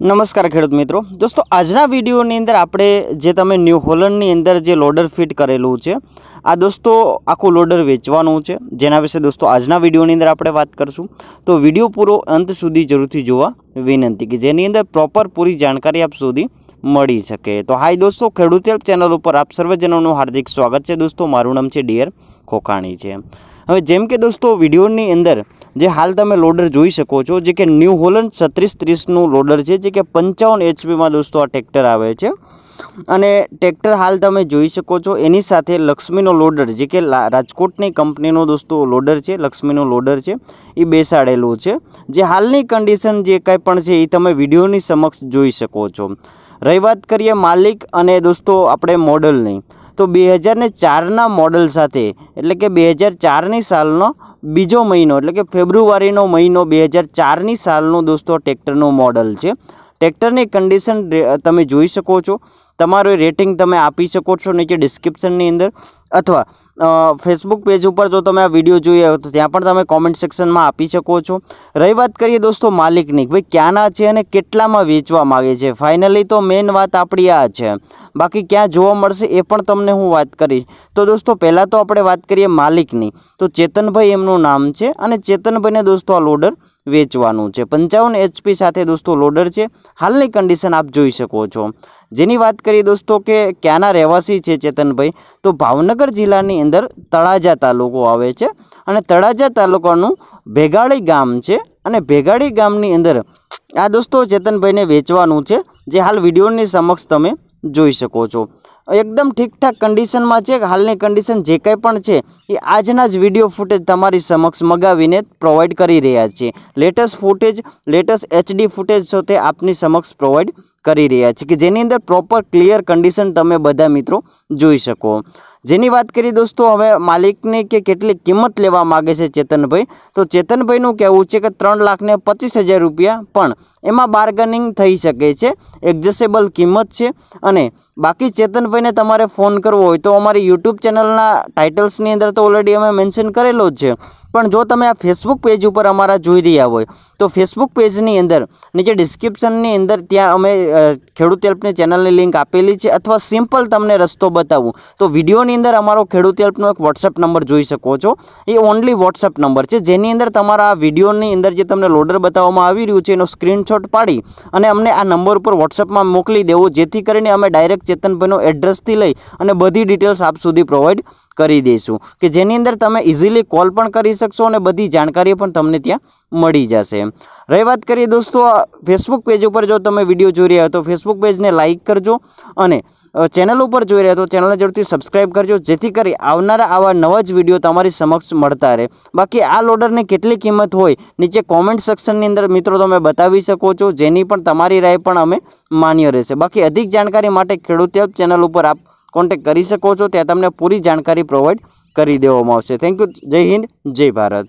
નમસ્કાર ખેડૂત મિત્રો દોસ્તો આજના વિડીયોની અંદર આપણે જે તમે ન્યૂ હોલન્ડની અંદર જે લોડર ફિટ કરેલું છે આ દોસ્તો આખું લોડર વેચવાનું છે જેના વિશે દોસ્તો આજના વિડીયોની અંદર આપણે વાત કરીશું તો વિડીયો પૂરો અંત સુધી જરૂરથી જોવા વિનંતી કે જેની અંદર પ્રોપર પૂરી જાણકારી આપ સુધી મળી શકે તો હાય દોસ્તો ખેડૂત ચેનલ ઉપર આપ સર્વજનોનું હાર્દિક સ્વાગત છે દોસ્તો મારું નામ છે ડિયર ખોખાણી છે હવે જેમ કે દોસ્તો વિડીયોની અંદર જે હાલ તમે લોડર જોઈ શકો છો જે કે ન્યૂ હોલન્ડ છત્રીસ ત્રીસનું લોડર છે જે કે પંચાવન એચપીમાં દોસ્તો આ ટ્રેક્ટર આવે છે અને ટ્રેક્ટર હાલ તમે જોઈ શકો છો એની સાથે લક્ષ્મીનો લોડર જે કે રાજકોટની કંપનીનો દોસ્તો લોડર છે લક્ષ્મીનો લોડર છે એ બેસાડેલું છે જે હાલની કન્ડિશન જે કાંઈ પણ છે એ તમે વિડીયોની સમક્ષ જોઈ શકો છો રહી વાત કરીએ માલિક અને દોસ્તો આપણે મોડલની તો બે હજારને ચારના મોડલ સાથે એટલે કે બે હજાર ચારની સાલનો બીજો મહિનો એટલે કે ફેબ્રુઆરીનો મહિનો બે હજાર ચારની સાલનો દોસ્તો ટ્રેક્ટરનું મોડલ છે ટ્રેક્ટરની કન્ડિશન તમે જોઈ શકો છો તમારું રેટિંગ તમે આપી શકો છો નીચે ડિસ્ક્રિપ્શનની અંદર અથવા ફેસબુક પેજ ઉપર જો તમે આ વિડીયો જોઈએ તો ત્યાં પણ તમે કોમેન્ટ સેક્શનમાં આપી શકો છો રહી વાત કરીએ દોસ્તો માલિકની ભાઈ ક્યાંના છે અને કેટલામાં વેચવા માગે છે ફાઇનલી તો મેઇન વાત આપણી આ છે બાકી ક્યાં જોવા મળશે એ પણ તમને હું વાત કરીશ તો દોસ્તો પહેલાં તો આપણે વાત કરીએ માલિકની તો ચેતનભાઈ એમનું નામ છે અને ચેતનભાઈને દોસ્તો આ લોડર વેચવાનું છે પંચાવન એચપી સાથે દોસ્તો લોડર છે હાલની કન્ડિશન આપ જોઈ શકો છો જેની વાત કરીએ દોસ્તો કે ક્યાંના રહેવાસી છે ચેતનભાઈ તો ભાવનગર જિલ્લાની અંદર તળાજા તાલુકો આવે છે અને તળાજા તાલુકાનું ભેગાળી ગામ છે અને ભેગાળી ગામની અંદર આ દોસ્તો ચેતનભાઈને વેચવાનું છે જે હાલ વિડીયોની સમક્ષ તમે જોઈ શકો છો એકદમ ઠીકઠાક કન્ડિશનમાં છે હાલની કન્ડિશન જે કંઈ પણ છે એ આજના જ વિડીયો ફૂટેજ તમારી સમક્ષ મગાવીને પ્રોવાઈડ કરી રહ્યા છે latest footage latest HD footage સાથે આપની સમક્ષ પ્રોવાઈડ કરી રહ્યા છે કે જેની અંદર પ્રોપર ક્લિયર કન્ડિશન તમે બધા મિત્રો જોઈ શકો જેની વાત કરીએ દોસ્તો હવે માલિકની કે કેટલી કિંમત લેવા માગે છે ચેતનભાઈ તો ચેતનભાઈનું કહેવું છે કે ત્રણ લાખને પચીસ હજાર રૂપિયા પણ એમાં બાર્ગનિંગ થઈ શકે છે એક્ઝેસેબલ કિંમત છે અને બાકી ચેતનભાઈને તમારે ફોન કરવો હોય તો અમારી યુટ્યુબ ચેનલના ટાઇટલ્સની અંદર તો ઓલરેડી અમે મેન્શન કરેલો જ છે પણ જો તમે આ ફેસબુક પેજ ઉપર અમારા જોઈ રહ્યા હોય તો ફેસબુક પેજની અંદર નીચે ડિસ્ક્રિપ્શનની અંદર ત્યાં અમે ખેડૂત હેલ્પની ચેનલની લિંક આપેલી છે અથવા સિમ્પલ તમને રસ્તો બતાવું તો વિડીયોની અંદર અમારો ખેડૂત હેલ્પનો એક વોટ્સએપ નંબર જોઈ શકો છો એ ઓનલી વોટ્સએપ નંબર છે જેની અંદર તમારા આ વિડીયોની અંદર જે તમને લોડર બતાવવામાં આવી રહ્યું છે એનો સ્ક્રીન સ્ક્રીનશોટ પાડી અને અમને આ નંબર ઉપર વોટ્સએપમાં મોકલી દેવો જેથી કરીને અમે ડાયરેક્ટ ચેતનભાઈનો એડ્રેસથી લઈ અને બધી ડિટેલ્સ આપ સુધી પ્રોવાઈડ કરી દઈશું કે જેની અંદર તમે ઇઝીલી કોલ પણ કરી શકશો અને બધી જાણકારી પણ તમને ત્યાં મળી જશે રહી વાત કરીએ દોસ્તો ફેસબુક પેજ ઉપર જો તમે વિડીયો જોઈ રહ્યા હો તો ફેસબુક પેજને લાઇક કરજો અને અ チャンネル ઉપર જોઈ રહે તો ચેનલ જોડતી સબ્સ્ક્રાઇબ કરજો જેથી કરી આવનારા આવા નવા જ વિડિયો તમારી સમક્ષ મળતા રહે બાકી આ ઓર્ડરને કેટલી કિંમત હોય નીચે કોમેન્ટ સેક્શન ની અંદર મિત્રો તો મેં બતાવી શકો છો જેની પણ તમારી رائے પણ અમે માન્યો રહેશે બાકી અધિક જાણકારી માટે ખેડૂત એપ્પ ચેનલ ઉપર આપ કોન્ટેક્ટ કરી શકો છો ત્યાં તમને પૂરી જાણકારી પ્રોવાઇડ કરી દેવામાં આવશે થેન્ક્યુ જય હિન્દ જય ભારત